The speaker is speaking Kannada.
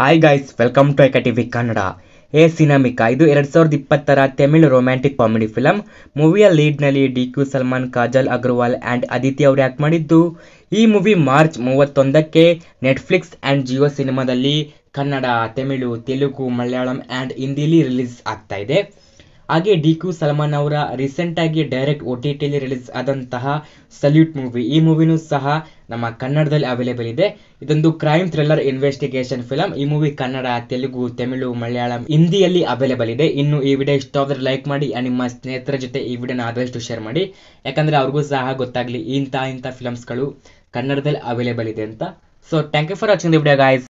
ಹಾಯ್ ಗಾಯ್ಸ್ ವೆಲ್ಕಮ್ ಟು ಎಕ ಟಿ ಕನ್ನಡ ಎ ಸಿನಾಮಿಕಾ ಇದು ಎರಡು ಸಾವಿರದ ಇಪ್ಪತ್ತರ ತಮಿಳು ರೊಮ್ಯಾಂಟಿಕ್ ಕಾಮಿಡಿ ಫಿಲಮ್ ಮೂವಿಯ ಲೀಡ್ನಲ್ಲಿ D Q Salman Kajal Aggarwal and Aditi ಅವರು ಆ್ಯಕ್ಟ್ ಮಾಡಿದ್ದು ಈ ಮೂವಿ ಮಾರ್ಚ್ ಮೂವತ್ತೊಂದಕ್ಕೆ ನೆಟ್ಫ್ಲಿಕ್ಸ್ ಆ್ಯಂಡ್ ಜಿಯೋ ಸಿನಿಮಾದಲ್ಲಿ ಕನ್ನಡ ತಮಿಳು ತೆಲುಗು ಮಲಯಾಳಂ ಆ್ಯಂಡ್ ಹಿಂದಿಲಿ ರಿಲೀಸ್ ಆಗ್ತಾ ಇದೆ ಹಾಗೆ ಡಿ ಕ್ಯೂ ಸಲ್ಮಾನ್ ಅವರ ಆಗಿ ಡೈರೆಕ್ಟ್ ಒ ಟಿ ಟಿಲಿ ರಿಲೀಸ್ ಆದಂತಹ ಸಲ್ಯೂಟ್ ಮೂವಿ ಈ ಮೂವಿನೂ ಸಹ ನಮ್ಮ ಕನ್ನಡದಲ್ಲಿ ಅವೈಲೇಬಲ್ ಇದೆ ಇದೊಂದು ಕ್ರೈಮ್ ಥ್ರಿಲ್ಲರ್ ಇನ್ವೆಸ್ಟಿಗೇಷನ್ ಫಿಲಂ ಈ ಮೂವಿ ಕನ್ನಡ ತೆಲುಗು ತಮಿಳು ಮಲಯಾಳಂ ಹಿಂದಿಯಲ್ಲಿ ಅವೈಲೇಬಲ್ ಇದೆ ಇನ್ನು ಈ ವಿಡಿಯೋ ಇಷ್ಟ ಆದರೆ ಲೈಕ್ ಮಾಡಿ ನಿಮ್ಮ ಸ್ನೇಹಿತರ ಜೊತೆ ಈ ವಿಡಿಯೋನ ಆದಷ್ಟು ಶೇರ್ ಮಾಡಿ ಯಾಕಂದರೆ ಅವ್ರಿಗೂ ಸಹ ಗೊತ್ತಾಗಲಿ ಇಂಥ ಇಂಥ ಫಿಲಮ್ಸ್ಗಳು ಕನ್ನಡದಲ್ಲಿ ಅವೈಲೇಬಲ್ ಇದೆ ಅಂತ so thank you for watching the video guys